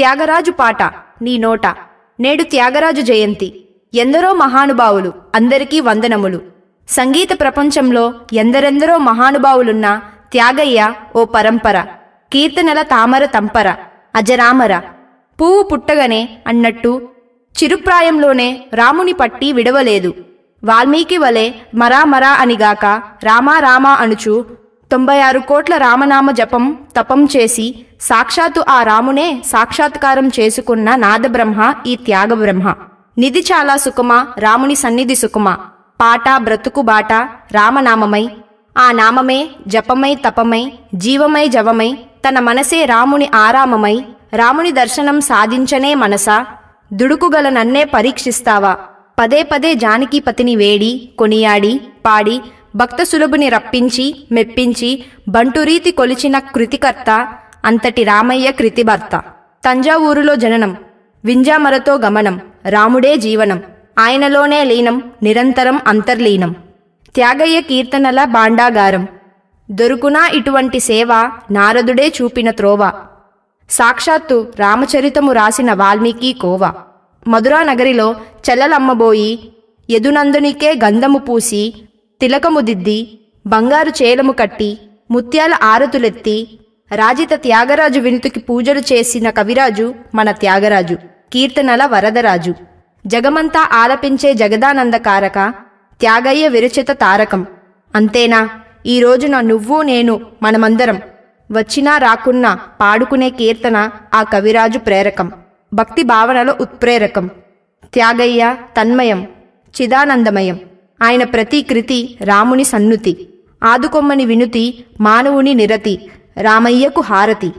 త్యాగరాజు పాట నీ నోట నేడు త్యాగరాజు జయంతి ఎందరో మహానుభావులు అందరికీ వందనములు సంగీత ప్రపంచంలో ఎందరెందరో మహానుభావులున్న త్యాగయ్య ఓ పరంపర కీర్తనల తామర తంపర అజరామర పువ్వు పుట్టగనే అన్నట్టు చిరుప్రాయంలోనే రాముని పట్టి విడవలేదు వాల్మీకి వలె మరా మరా అనిగాక రామా రామా అనుచు తొంభై ఆరు కోట్ల రామనామ జపం తపం చేసి సాక్షాత్తు ఆ రామునే సాక్షాత్కారం చేసుకున్న నాదబ్రహ్మ ఈ త్యాగబ్రహ్మ నిధి చాలా సుఖమా రాముని సన్నిధి సుఖమా పాట బ్రతుకు బాట రామనామమై ఆ నామమే జపమై తపమై జీవమై జవమై తన మనసే రాముని ఆరామమై రాముని దర్శనం సాధించనే మనసా దుడుకుగల నన్నే పరీక్షిస్తావా పదే పదే జానకీపతిని వేడి కొనియాడి పాడి భక్త సులభుని రప్పించి మెప్పించి బంటురీతి కొలిచిన కృతికర్త అంతటి రామయ్య కృతిభర్త తంజావూరులో జననం వింజామరతో గమనం రాముడే జీవనం ఆయనలోనే లీనం నిరంతరం అంతర్లీనం త్యాగయ్య కీర్తనల బాండాగారం దొరుకునా ఇటువంటి సేవ నారదుడే చూపిన త్రోవ సాక్షాత్తు రామచరితము రాసిన వాల్మీకి కోవ మధురా నగరిలో చెల్లలమ్మబోయి యదునందునికే గంధము పూసి తిలకము దిద్ది బంగారు చేలము కట్టి ముత్యాల ఆరతులెత్తి రాజిత త్యాగరాజు వినుతుకి పూజలు చేసిన కవిరాజు మన త్యాగరాజు కీర్తనల వరదరాజు జగమంతా ఆలపించే జగదానంద కారక త్యాగయ్య విరచిత తారకం అంతేనా ఈరోజు నా నువ్వు నేను మనమందరం వచ్చినా రాకున్నా పాడుకునే కీర్తన ఆ కవిరాజు ప్రేరకం భక్తి భావనలో ఉత్ప్రేరకం త్యాగయ్య తన్మయం చిదానందమయం ఆయన ప్రతి కృతి రాముని సన్నుతి ఆదుకొమ్మని వినుతి మానవుని నిరతి రామయ్యకు హారతి